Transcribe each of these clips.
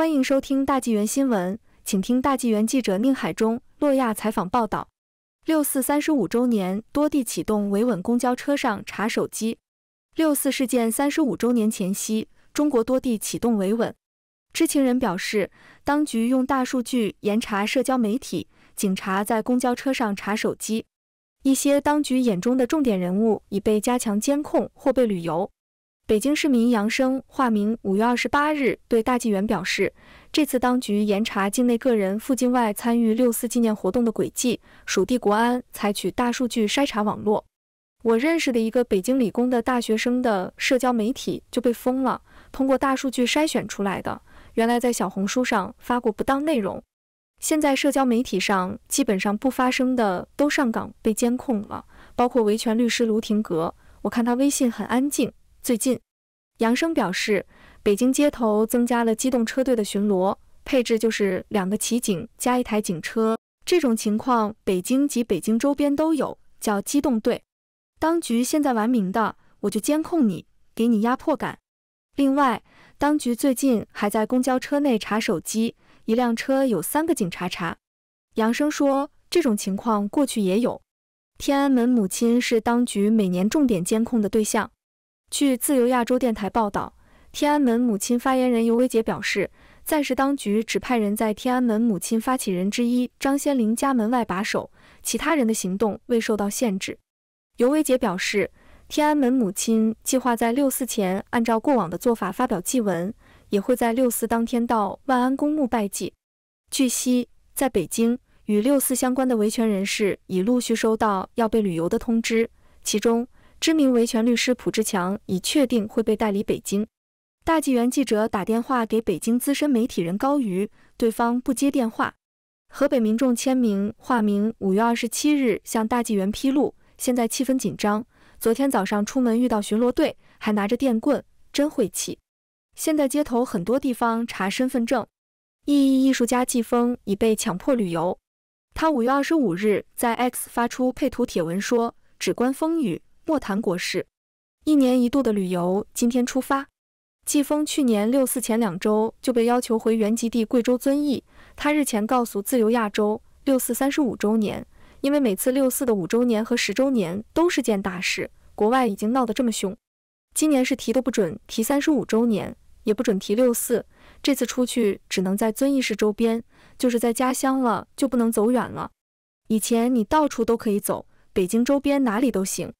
欢迎收听《大纪元新闻》，请听大纪元记者宁海中、诺亚采访报道。六四三十五周年，多地启动维稳，公交车上查手机。六四事件三十五周年前夕，中国多地启动维稳。知情人表示，当局用大数据严查社交媒体，警察在公交车上查手机。一些当局眼中的重点人物已被加强监控或被旅游。北京市民杨生化名五月二十八日对大纪元表示，这次当局严查境内个人赴境外参与六四纪念活动的轨迹，属地国安采取大数据筛查网络。我认识的一个北京理工的大学生的社交媒体就被封了，通过大数据筛选出来的，原来在小红书上发过不当内容。现在社交媒体上基本上不发声的都上岗被监控了，包括维权律师卢廷阁，我看他微信很安静，最近。杨生表示，北京街头增加了机动车队的巡逻配置，就是两个骑警加一台警车。这种情况，北京及北京周边都有，叫机动队。当局现在玩明的，我就监控你，给你压迫感。另外，当局最近还在公交车内查手机，一辆车有三个警察查。杨生说，这种情况过去也有。天安门母亲是当局每年重点监控的对象。据自由亚洲电台报道，天安门母亲发言人尤维杰表示，暂时当局只派人在天安门母亲发起人之一张先林家门外把守，其他人的行动未受到限制。尤维杰表示，天安门母亲计划在六四前按照过往的做法发表祭文，也会在六四当天到万安公墓拜祭。据悉，在北京与六四相关的维权人士已陆续收到要被旅游的通知，其中。知名维权律师蒲志强已确定会被带离北京。大纪元记者打电话给北京资深媒体人高瑜，对方不接电话。河北民众签名化名五月二十七日向大纪元披露，现在气氛紧张。昨天早上出门遇到巡逻队，还拿着电棍，真晦气。现在街头很多地方查身份证。异议艺术家季风已被强迫旅游。他五月二十五日在 X 发出配图帖文说：“只关风雨。”莫谈国事。一年一度的旅游，今天出发。季风去年六四前两周就被要求回原籍地贵州遵义。他日前告诉自由亚洲，六四三十五周年，因为每次六四的五周年和十周年都是件大事，国外已经闹得这么凶。今年是提都不准提三十五周年，也不准提六四。这次出去只能在遵义市周边，就是在家乡了，就不能走远了。以前你到处都可以走，北京周边哪里都行。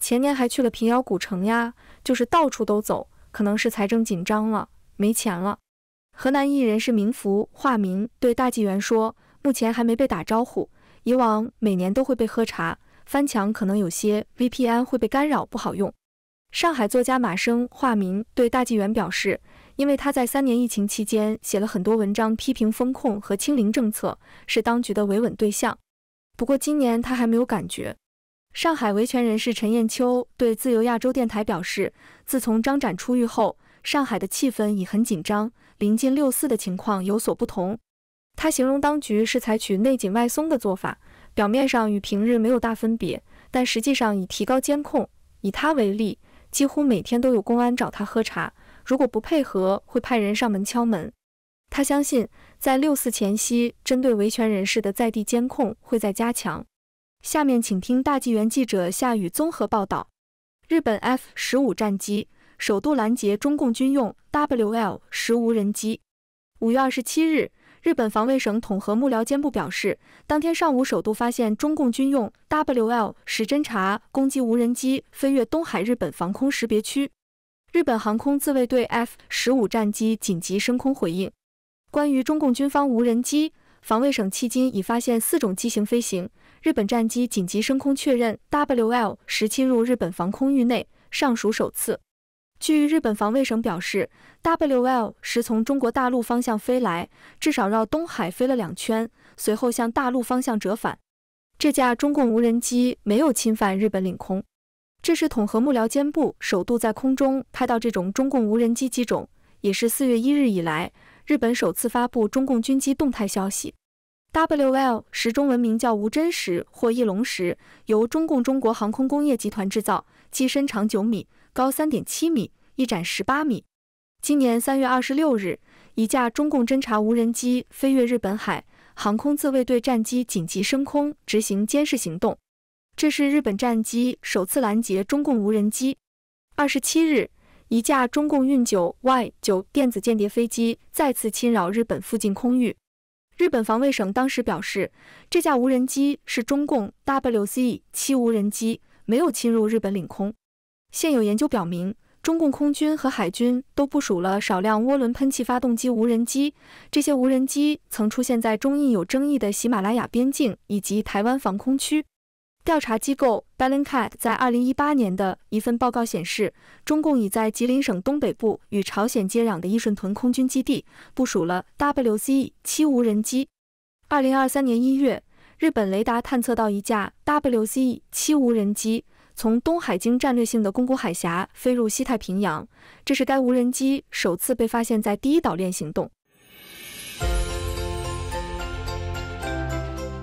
前年还去了平遥古城呀，就是到处都走，可能是财政紧张了，没钱了。河南艺人是名福化名对大纪元说，目前还没被打招呼，以往每年都会被喝茶。翻墙可能有些 VPN 会被干扰，不好用。上海作家马生化名对大纪元表示，因为他在三年疫情期间写了很多文章批评风控和清零政策，是当局的维稳对象。不过今年他还没有感觉。上海维权人士陈艳秋对自由亚洲电台表示，自从张展出狱后，上海的气氛已很紧张。临近六四的情况有所不同。他形容当局是采取内紧外松的做法，表面上与平日没有大分别，但实际上已提高监控。以他为例，几乎每天都有公安找他喝茶，如果不配合，会派人上门敲门。他相信，在六四前夕，针对维权人士的在地监控会在加强。下面请听大纪元记者夏雨综合报道：日本 F 十五战机首度拦截中共军用 WL 十无人机。五月二十七日，日本防卫省统合幕僚监部表示，当天上午首度发现中共军用 WL 十侦察攻击无人机飞越东海日本防空识别区，日本航空自卫队 F 十五战机紧急升空回应。关于中共军方无人机，防卫省迄今已发现四种机型飞行。日本战机紧急升空，确认 WL 十侵入日本防空域内，尚属首次。据日本防卫省表示，WL 十从中国大陆方向飞来，至少绕东海飞了两圈，随后向大陆方向折返。这架中共无人机没有侵犯日本领空。这是统合幕僚监部首度在空中拍到这种中共无人机机种，也是四月一日以来日本首次发布中共军机动态消息。Wl 时中文名叫无真实或翼龙时，由中共中国航空工业集团制造，机身长九米，高三点七米，翼展十八米。今年三月二十六日，一架中共侦察无人机飞越日本海，航空自卫队战机紧急升空执行监视行动，这是日本战机首次拦截中共无人机。二十七日，一架中共运九 Y 九电子间谍飞机再次侵扰日本附近空域。日本防卫省当时表示，这架无人机是中共 WZ 七无人机，没有侵入日本领空。现有研究表明，中共空军和海军都部署了少量涡轮喷气发动机无人机，这些无人机曾出现在中印有争议的喜马拉雅边境以及台湾防空区。调查机构 Balinkat 在二零一八年的一份报告显示，中共已在吉林省东北部与朝鲜接壤的伊顺屯空军基地部署了 WZ7 无人机。二零二三年一月，日本雷达探测到一架 WZ7 无人机从东海经战略性的宫古海峡飞入西太平洋，这是该无人机首次被发现，在第一岛链行动。